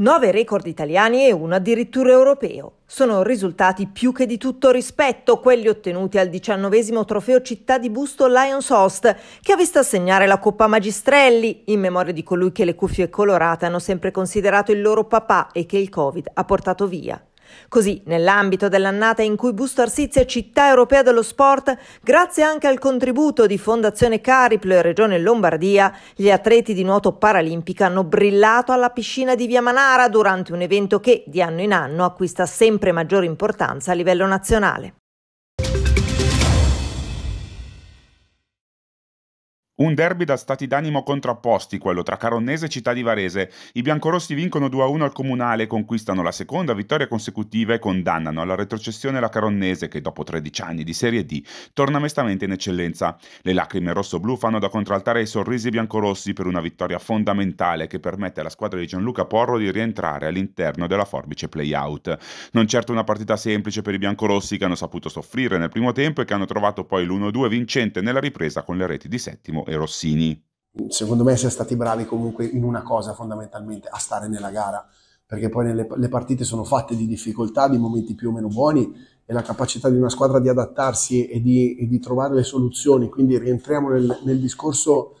Nove record italiani e uno addirittura europeo. Sono risultati più che di tutto rispetto quelli ottenuti al diciannovesimo trofeo Città di Busto Lions Host, che ha visto assegnare la Coppa Magistrelli, in memoria di colui che le cuffie colorate hanno sempre considerato il loro papà e che il Covid ha portato via. Così, nell'ambito dell'annata in cui Busto Arsizio è città europea dello sport, grazie anche al contributo di Fondazione Cariplo e Regione Lombardia, gli atleti di nuoto paralimpica hanno brillato alla piscina di Via Manara durante un evento che, di anno in anno, acquista sempre maggiore importanza a livello nazionale. Un derby da stati d'animo contrapposti, quello tra Caronnese e Città di Varese. I biancorossi vincono 2-1 al Comunale, conquistano la seconda vittoria consecutiva e condannano alla retrocessione la Caronnese che dopo 13 anni di Serie D torna mestamente in eccellenza. Le lacrime rosso-blu fanno da contraltare ai sorrisi biancorossi per una vittoria fondamentale che permette alla squadra di Gianluca Porro di rientrare all'interno della forbice play-out. Non certo una partita semplice per i biancorossi che hanno saputo soffrire nel primo tempo e che hanno trovato poi l'1-2 vincente nella ripresa con le reti di settimo e Rossini? Secondo me si è stati bravi comunque in una cosa fondamentalmente, a stare nella gara, perché poi nelle, le partite sono fatte di difficoltà, di momenti più o meno buoni e la capacità di una squadra di adattarsi e di, e di trovare le soluzioni, quindi rientriamo nel, nel, discorso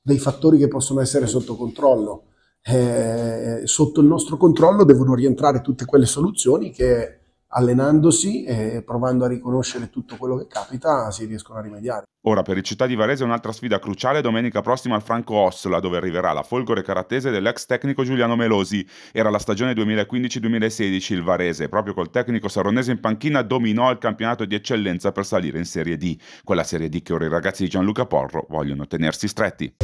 dei fattori che possono essere sotto controllo. Eh, sotto il nostro controllo devono rientrare tutte quelle soluzioni che allenandosi e provando a riconoscere tutto quello che capita si riescono a rimediare. Ora per il Città di Varese un'altra sfida cruciale domenica prossima al Franco Ossola dove arriverà la folgore caratese dell'ex tecnico Giuliano Melosi. Era la stagione 2015-2016 il Varese, proprio col tecnico saronese in panchina dominò il campionato di eccellenza per salire in Serie D, quella Serie D che ora i ragazzi di Gianluca Porro vogliono tenersi stretti.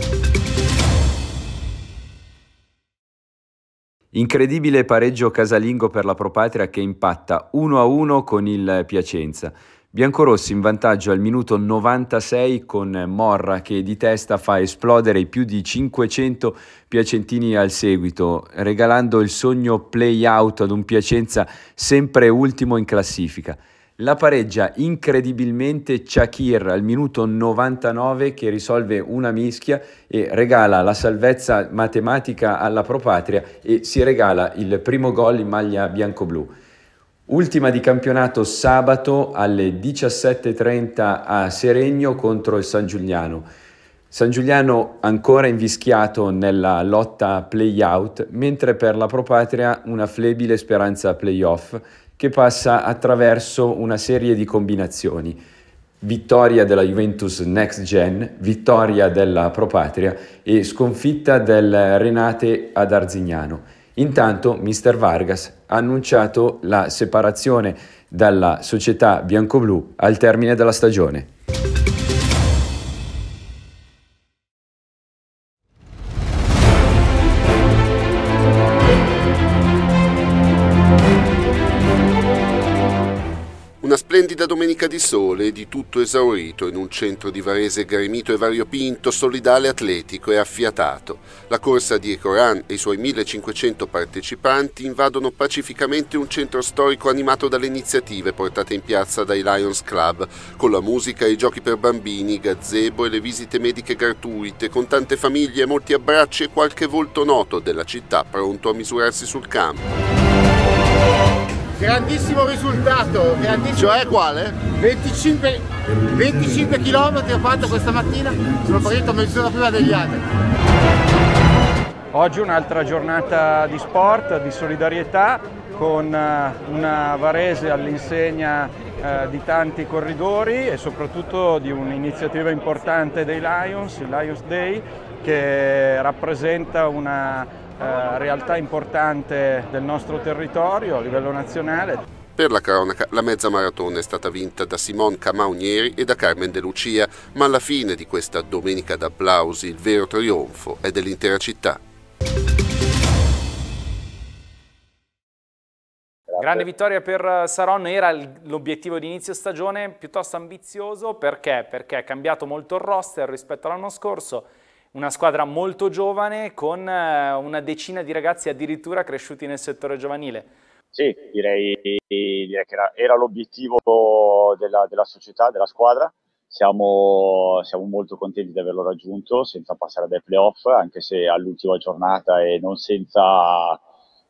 Incredibile pareggio casalingo per la Propatria che impatta 1-1 con il Piacenza. Biancorossi in vantaggio al minuto 96 con Morra che di testa fa esplodere i più di 500 piacentini al seguito, regalando il sogno play-out ad un Piacenza sempre ultimo in classifica. La pareggia incredibilmente Chakir al minuto 99 che risolve una mischia e regala la salvezza matematica alla propatria e si regala il primo gol in maglia bianco-blu. Ultima di campionato sabato alle 17.30 a Seregno contro il San Giuliano. San Giuliano ancora invischiato nella lotta play-out, mentre per la Propatria una flebile speranza playoff che passa attraverso una serie di combinazioni. Vittoria della Juventus Next Gen, vittoria della Pro Patria e sconfitta del Renate ad Arzignano. Intanto Mr. Vargas ha annunciato la separazione dalla società bianco-blu al termine della stagione. splendida domenica di sole di tutto esaurito in un centro di Varese gremito e variopinto, solidale, atletico e affiatato. La corsa di Ecoran e i suoi 1500 partecipanti invadono pacificamente un centro storico animato dalle iniziative portate in piazza dai Lions Club, con la musica e i giochi per bambini, gazebo e le visite mediche gratuite, con tante famiglie, molti abbracci e qualche volto noto della città pronto a misurarsi sul campo. Grandissimo risultato, grandissimo. Cioè quale? 25, 25 km ho fatto questa mattina, sono partito mezz'ora prima degli altri. Oggi un'altra giornata di sport, di solidarietà, con eh, una Varese all'insegna eh, di tanti corridori e soprattutto di un'iniziativa importante dei Lions, il Lions Day, che rappresenta una eh, realtà importante del nostro territorio a livello nazionale. Per la cronaca, la mezza maratona è stata vinta da Simone Camaunieri e da Carmen De Lucia, ma alla fine di questa domenica d'applausi il vero trionfo è dell'intera città. Grande vittoria per eh, Saron, era l'obiettivo di inizio stagione piuttosto ambizioso perché? Perché è cambiato molto il roster rispetto all'anno scorso, una squadra molto giovane con eh, una decina di ragazzi addirittura cresciuti nel settore giovanile. Sì, direi, direi che era, era l'obiettivo della, della, società, della squadra. Siamo, siamo, molto contenti di averlo raggiunto senza passare dai playoff, anche se all'ultima giornata e non senza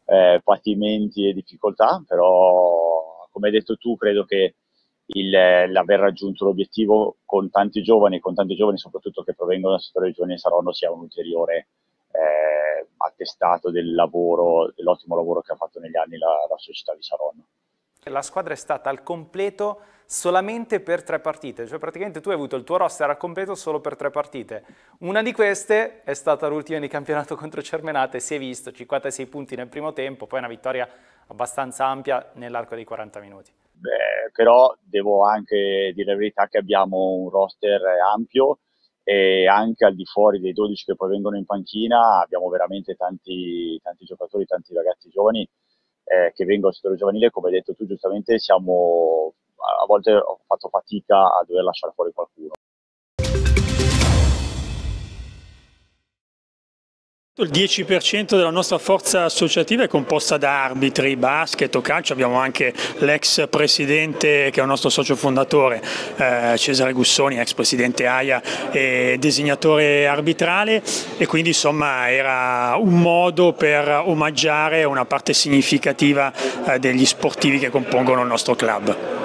eh, patimenti e difficoltà, però come hai detto tu credo che il, eh, l'aver raggiunto l'obiettivo con tanti giovani, con tanti giovani soprattutto che provengono dal settore giovane Saronno, sia un ulteriore eh, attestato del lavoro, dell'ottimo lavoro che ha fatto negli anni la, la società di Saronno. La squadra è stata al completo solamente per tre partite, cioè praticamente tu hai avuto il tuo roster al completo solo per tre partite. Una di queste è stata l'ultima di campionato contro Cermenate, si è visto, 56 punti nel primo tempo, poi una vittoria abbastanza ampia nell'arco dei 40 minuti beh, però devo anche dire la verità che abbiamo un roster ampio e anche al di fuori dei 12 che poi vengono in panchina abbiamo veramente tanti, tanti giocatori, tanti ragazzi giovani eh, che vengono al settore giovanile, come hai detto tu giustamente, siamo, a volte ho fatto fatica a dover lasciare fuori qualcuno. Il 10% della nostra forza associativa è composta da arbitri, basket o calcio, abbiamo anche l'ex presidente che è un nostro socio fondatore eh, Cesare Gussoni, ex presidente AIA e designatore arbitrale e quindi insomma era un modo per omaggiare una parte significativa eh, degli sportivi che compongono il nostro club.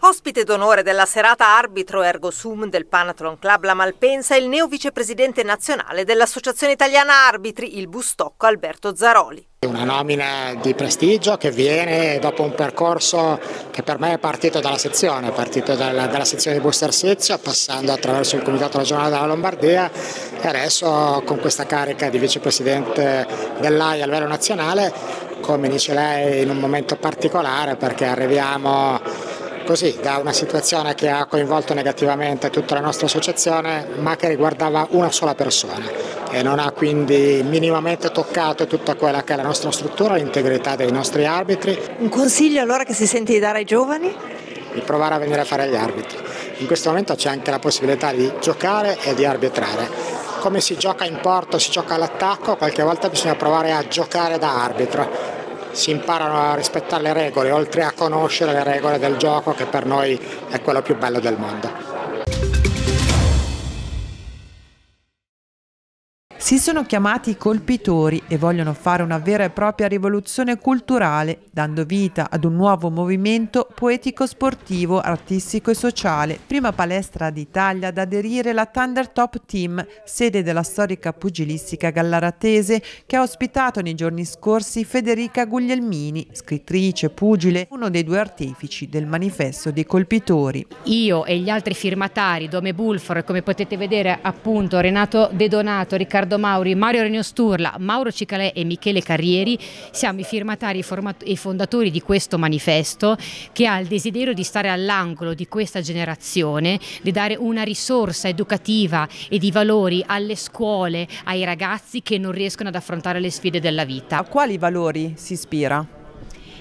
Ospite d'onore della serata arbitro ergo sum del Panathlon Club La Malpensa il neo vicepresidente nazionale dell'Associazione Italiana Arbitri, il Bustocco Alberto Zaroli. Una nomina di prestigio che viene dopo un percorso che per me è partito dalla sezione, è partito dalla, dalla sezione di Buster Sezio, passando attraverso il Comitato Regionale della Lombardia e adesso con questa carica di vicepresidente dell'AI a livello nazionale, come dice lei, in un momento particolare perché arriviamo così da una situazione che ha coinvolto negativamente tutta la nostra associazione ma che riguardava una sola persona e non ha quindi minimamente toccato tutta quella che è la nostra struttura, l'integrità dei nostri arbitri. Un consiglio allora che si sente di dare ai giovani? Di provare a venire a fare gli arbitri. In questo momento c'è anche la possibilità di giocare e di arbitrare come si gioca in porto, si gioca all'attacco, qualche volta bisogna provare a giocare da arbitro si imparano a rispettare le regole, oltre a conoscere le regole del gioco che per noi è quello più bello del mondo. Si sono chiamati colpitori e vogliono fare una vera e propria rivoluzione culturale, dando vita ad un nuovo movimento poetico-sportivo, artistico e sociale, prima palestra d'Italia ad aderire la Thunder Top Team, sede della storica pugilistica gallaratese, che ha ospitato nei giorni scorsi Federica Guglielmini, scrittrice pugile, uno dei due artefici del manifesto dei colpitori. Io e gli altri firmatari, Dome Bulfor, come potete vedere appunto Renato De Donato, Riccardo Riccardo Mauri, Mario Renio Sturla, Mauro Cicalè e Michele Carrieri siamo i firmatari e fondatori di questo manifesto che ha il desiderio di stare all'angolo di questa generazione, di dare una risorsa educativa e di valori alle scuole, ai ragazzi che non riescono ad affrontare le sfide della vita. A quali valori si ispira?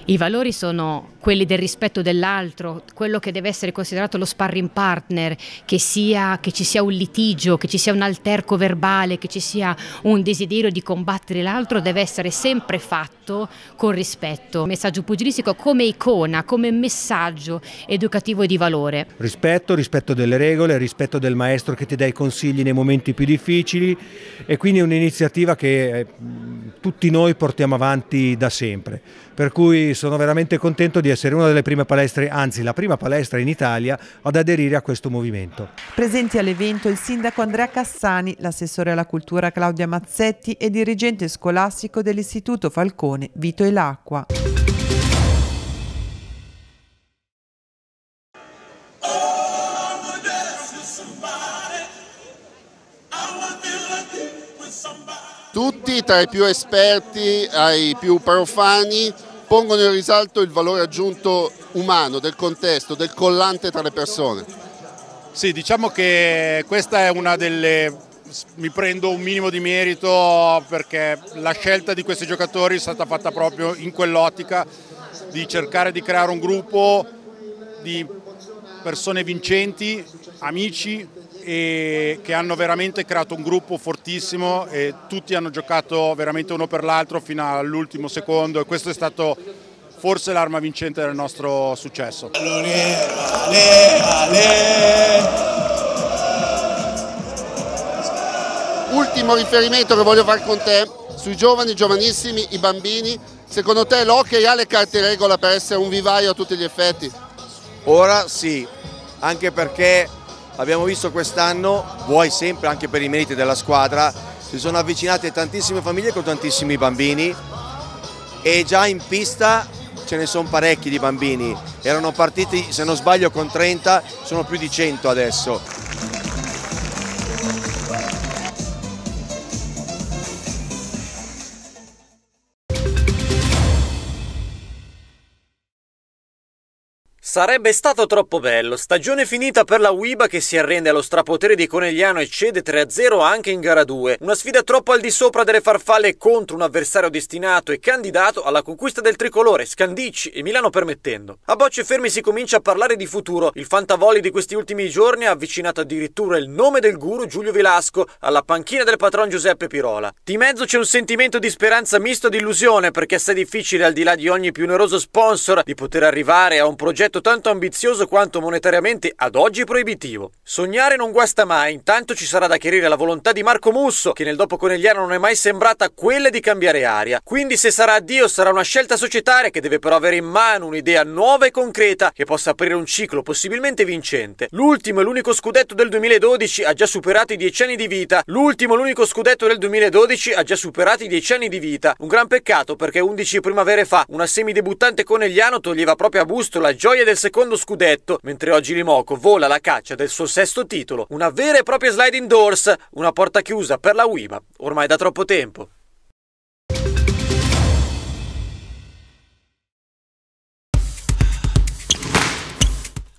I valori sono quelli del rispetto dell'altro, quello che deve essere considerato lo sparring partner, che, sia, che ci sia un litigio, che ci sia un alterco verbale, che ci sia un desiderio di combattere l'altro, deve essere sempre fatto con rispetto. Il messaggio pugilistico come icona, come messaggio educativo e di valore. Rispetto, rispetto delle regole, rispetto del maestro che ti dà i consigli nei momenti più difficili e quindi è un'iniziativa che eh, tutti noi portiamo avanti da sempre. Per cui sono veramente contento di essere essere una delle prime palestre, anzi la prima palestra in Italia ad aderire a questo movimento. Presenti all'evento il sindaco Andrea Cassani, l'assessore alla cultura Claudia Mazzetti e dirigente scolastico dell'Istituto Falcone Vito e l'Acqua. Tutti, tra i più esperti ai più profani, pongono in risalto il valore aggiunto umano, del contesto, del collante tra le persone. Sì, diciamo che questa è una delle mi prendo un minimo di merito perché la scelta di questi giocatori è stata fatta proprio in quell'ottica di cercare di creare un gruppo di persone vincenti, amici, e che hanno veramente creato un gruppo fortissimo e tutti hanno giocato veramente uno per l'altro fino all'ultimo secondo e questo è stato forse l'arma vincente del nostro successo. Ale, Ultimo riferimento che voglio fare con te sui giovani, giovanissimi, i bambini. Secondo te l'hockey ha le carte regola per essere un vivaio a tutti gli effetti? Ora sì, anche perché abbiamo visto quest'anno, vuoi sempre anche per i meriti della squadra, si sono avvicinate tantissime famiglie con tantissimi bambini e già in pista ce ne sono parecchi di bambini, erano partiti se non sbaglio con 30, sono più di 100 adesso. Sarebbe stato troppo bello, stagione finita per la Uiba che si arrende allo strapotere di Conegliano e cede 3-0 anche in gara 2, una sfida troppo al di sopra delle farfalle contro un avversario destinato e candidato alla conquista del tricolore, Scandicci e Milano permettendo. A bocce fermi si comincia a parlare di futuro, il fantavoli di questi ultimi giorni ha avvicinato addirittura il nome del guru Giulio Velasco alla panchina del patron Giuseppe Pirola. Di mezzo c'è un sentimento di speranza misto di illusione perché se è difficile al di là di ogni più oneroso sponsor di poter arrivare a un progetto tanto ambizioso quanto monetariamente ad oggi proibitivo. Sognare non guasta mai, intanto ci sarà da chiarire la volontà di Marco Musso, che nel dopo Conegliano non è mai sembrata quella di cambiare aria. Quindi se sarà addio sarà una scelta societaria che deve però avere in mano un'idea nuova e concreta che possa aprire un ciclo possibilmente vincente. L'ultimo e l'unico scudetto del 2012 ha già superato i dieci anni di vita. L'ultimo e l'unico scudetto del 2012 ha già superato i dieci anni di vita. Un gran peccato perché 11 primavere fa una semidebuttante Conegliano toglieva proprio a Busto la gioia del del secondo scudetto, mentre oggi Limoco vola alla caccia del suo sesto titolo, una vera e propria sliding doors, una porta chiusa per la UIBA, ormai da troppo tempo.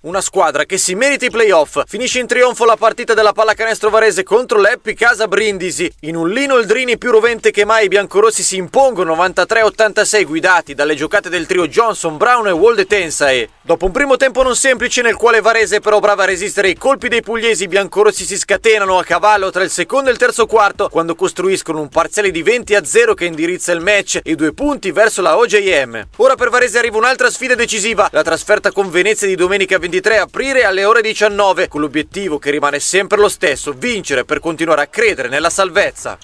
una squadra che si merita i playoff. Finisce in trionfo la partita della pallacanestro varese contro l'Eppi Casa Brindisi. In un Lino il drini più rovente che mai i biancorossi si impongono 93-86 guidati dalle giocate del trio Johnson, Brown e Walde Tensae. Dopo un primo tempo non semplice nel quale Varese però brava a resistere ai colpi dei pugliesi, i biancorossi si scatenano a cavallo tra il secondo e il terzo quarto quando costruiscono un parziale di 20 0 che indirizza il match e due punti verso la OJM. Ora per Varese arriva un'altra sfida decisiva, la trasferta con Venezia di domenica 23 23 aprile alle ore 19, con l'obiettivo che rimane sempre lo stesso, vincere per continuare a credere nella salvezza.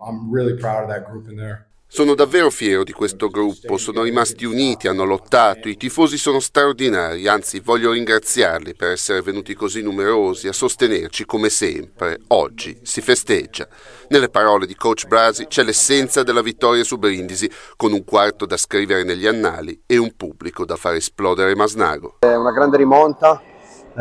I'm really proud of that group in there. Sono davvero fiero di questo gruppo, sono rimasti uniti, hanno lottato, i tifosi sono straordinari, anzi voglio ringraziarli per essere venuti così numerosi a sostenerci come sempre. Oggi si festeggia. Nelle parole di coach Brasi c'è l'essenza della vittoria su Brindisi, con un quarto da scrivere negli annali e un pubblico da far esplodere Masnago. È una grande rimonta, eh,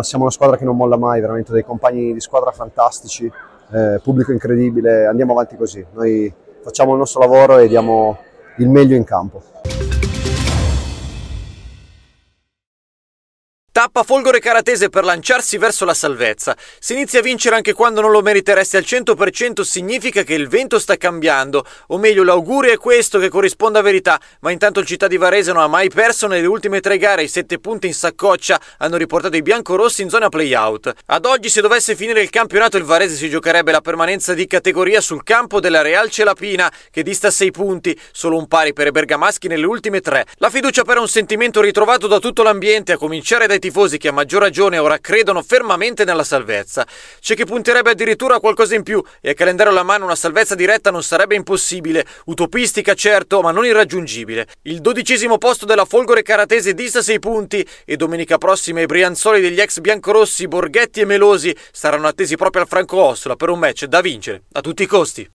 siamo una squadra che non molla mai, veramente dei compagni di squadra fantastici, eh, pubblico incredibile, andiamo avanti così. Noi facciamo il nostro lavoro e diamo il meglio in campo. Scappa Folgore Caratese per lanciarsi verso la salvezza. Se inizi a vincere anche quando non lo meriteresti al 100% significa che il vento sta cambiando, o meglio l'augurio è questo che corrisponde a verità, ma intanto il Città di Varese non ha mai perso nelle ultime tre gare, i sette punti in saccoccia hanno riportato i biancorossi in zona playout. Ad oggi se dovesse finire il campionato il Varese si giocherebbe la permanenza di categoria sul campo della Real Celapina che dista 6 punti, solo un pari per i bergamaschi nelle ultime tre. La fiducia però è un sentimento ritrovato da tutto l'ambiente, a cominciare dai tifosi tifosi che a maggior ragione ora credono fermamente nella salvezza. C'è chi punterebbe addirittura a qualcosa in più e a calendare alla mano una salvezza diretta non sarebbe impossibile, utopistica certo, ma non irraggiungibile. Il dodicesimo posto della Folgore Caratese dista 6 punti e domenica prossima i Brianzoli degli ex biancorossi, Borghetti e Melosi saranno attesi proprio al Franco Ossola per un match da vincere a tutti i costi.